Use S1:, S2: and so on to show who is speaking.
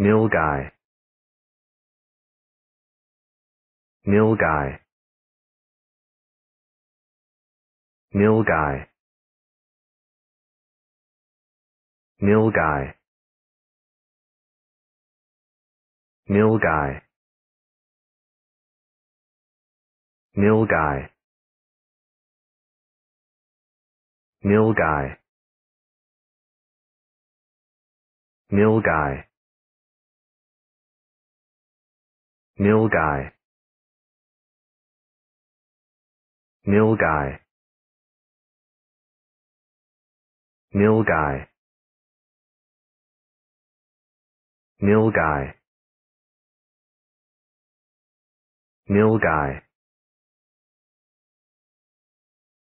S1: guy. guy. guy. guy. Milgai. guy. Milgai. guy. Milgai. guy. Milgai. guy. guy. Milgai. guy. Milgai. guy.